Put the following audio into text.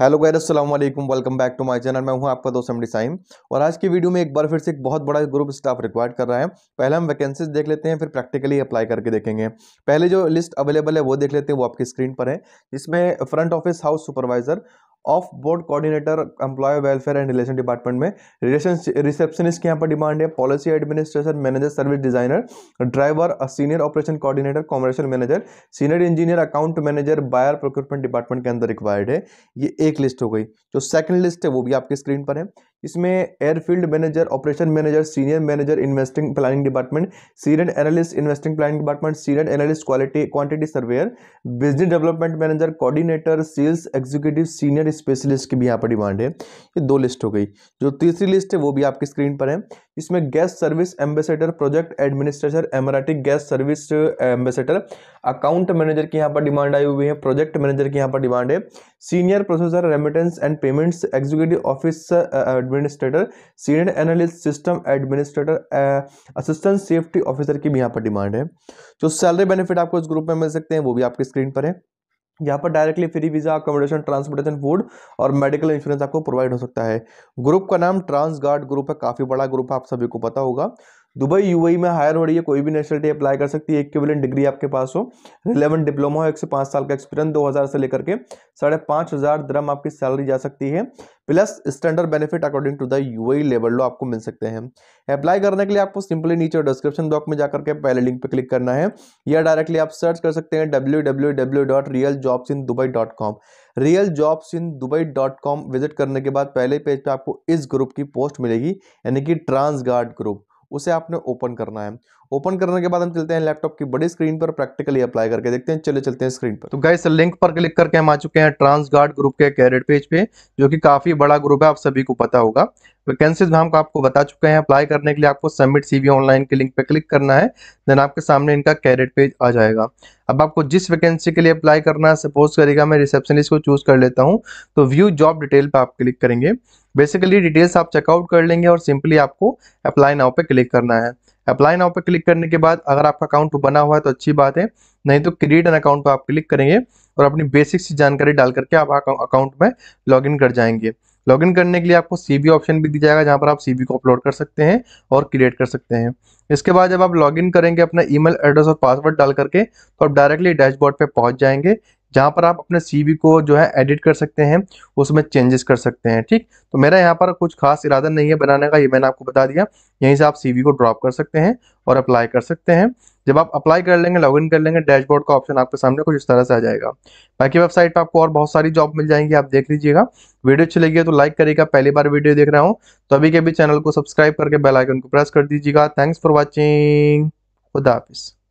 hello गैर अस्सलाम वालेकुम welcome back to my channel मैं हूं आपका दोस्त एमडी साइम और आज की वीडियो में एक बार फिर से एक बहुत बड़ा ग्रुप स्टाफ रिक्वायर्ड कर रहा है पहले हम वैकेंसीज देख लेते हैं फिर प्रैक्टिकली अप्लाई करके देखेंगे पहले जो लिस्ट अवेलेबल है वो देख लेते हैं वो आपकी स्क्रीन पर है जिसमें front office house supervisor of board coordinator employ welfare and relation department में रिलेशन रिसेप्शनिस्ट के यहाँ पर डिमांड है policy administration manager service designer driver senior operation coordinator commercial manager senior engineer account manager buyer procurement department के अंदर required है ये एक लिस्ट हो गई जो सेकंड लिस्ट है वो भी आपकी स्क्रीन पर है इसमें airfield manager operation manager senior manager investing planning department senior analyst investing planning department senior analyst quality quantity surveyor business development manager coordinator sales executive senior specialist की भी यहाँ पर डिमांड है ये दो लिस्ट हो गई जो तीसरी लिस्ट है वो भी आपकी स्क्रीन पर है इसमें gas service ambassador project administrator एमराटिक gas service ambassador account manager की यहाँ पर डिमांड आई हुई है प्रोजेक्ट मैनेजर की यहाँ पर डिमांड है senior processor remittance and payments executive office administrator senior analyst system administrator assistant safety officer की भी यहाँ पर डिमांड है जो सैलरी बेनिफिट आपको इस ग्रुप में मिल सकते हैं वो भी आपकी स्क्रीन पर है यहाँ पर directly free visa accommodation transportation food और मेडिकल इंश्योरेंस आपको प्रोवाइड हो सकता है ग्रुप का नाम ट्रांसगार्ड ग्रुप है काफ़ी बड़ा ग्रुप है आप सभी को पता होगा दुबई यूएई e में हायर हो रही है कोई भी नेशनलिटी अप्लाई कर सकती है एक केवल डिग्री आपके पास हो रिलेवेंट डिप्लोमा हो एक से पाँच साल का एक्सपीरियंस दो हज़ार से लेकर के साढ़े पाँच हज़ार द्रम आपकी सैलरी जा सकती है plus standard benefit according to the you level लो आपको मिल सकते हैं अप्लाई करने के लिए आपको सिंपली नीचे डिस्क्रिप्शन बॉक्स में जाकर के पहले लिंक पर क्लिक करना है या डायरेक्टली आप सर्च कर सकते हैं W W W dot real jobs in Dubai dot com real jobs in Dubai dot com visit करने के बाद पहले पेज पे आपको इस ग्रुप की पोस्ट मिलेगी यानी कि ट्रांसगार्ड ग्रुप उसे आपने ओपन करना है ओपन करने के बाद हम चलते हैं लैपटॉप की बड़ी स्क्रीन पर प्रैक्टिकली अप्लाई करके देखते हैं चले चलते हैं स्क्रीन पर तो गाइस लिंक पर क्लिक करके हम आ चुके हैं ट्रांसगार्ड ग्रुप के कैरेट पेज पे जो कि काफी बड़ा ग्रुप है आप सभी को पता होगा वैकेंसीज में हमको आपको बता चुके हैं अप्लाई करने के लिए आपको सबमिट सीवी ऑनलाइन के लिंक पे क्लिक करना है देन आपके सामने इनका कैरेट पेज आ जाएगा अब आपको जिस वैकेंसी के लिए अप्लाई करना है सपोज करेगा मैं रिसेप्शनिस्ट को चूज कर लेता हूँ तो व्यू जॉब डिटेल पर आप क्लिक करेंगे बेसिकली डिटेल्स आप चेकआउट कर लेंगे और सिंपली आपको अप्लाई नाव पे क्लिक करना है अप्लाई नाव पे क्लिक करने के बाद अगर आपका अकाउंट बना हुआ है तो अच्छी बात है नहीं तो क्रिएट एन अकाउंट पर आप क्लिक करेंगे और अपनी बेसिक्स जानकारी डाल करके आप अकाउंट में लॉग कर जाएंगे लॉगिन करने के लिए आपको सीवी ऑप्शन भी दी जाएगा जहाँ पर आप सीवी को अपलोड कर सकते हैं और क्रिएट कर सकते हैं इसके बाद जब आप लॉगिन करेंगे अपना ईमेल एड्रेस और पासवर्ड डाल करके तो आप डायरेक्टली डैशबोर्ड पर पहुँच जाएंगे जहाँ पर आप अपने सीवी को जो है एडिट कर सकते हैं उसमें चेंजेस कर सकते हैं ठीक तो मेरा यहाँ पर कुछ खास इरादा नहीं है बनाने का ये मैंने आपको बता दिया यहीं से आप सीवी को ड्रॉप कर सकते हैं और अप्लाई कर सकते हैं जब आप अप्लाई कर लेंगे लॉग कर लेंगे डैशबोर्ड का ऑप्शन आपके सामने कुछ इस तरह से आ जाएगा बाकी वेबसाइट पर आपको और बहुत सारी जॉब मिल जाएंगी आप देख लीजिएगा वीडियो अच्छी लगी है तो लाइक करेगा पहली बार वीडियो देख रहा हूँ तो अभी के अभी चैनल को सब्सक्राइब करके बेलाइकन को प्रेस कर दीजिएगा थैंक्स फॉर वॉचिंग खुदा हाफिज़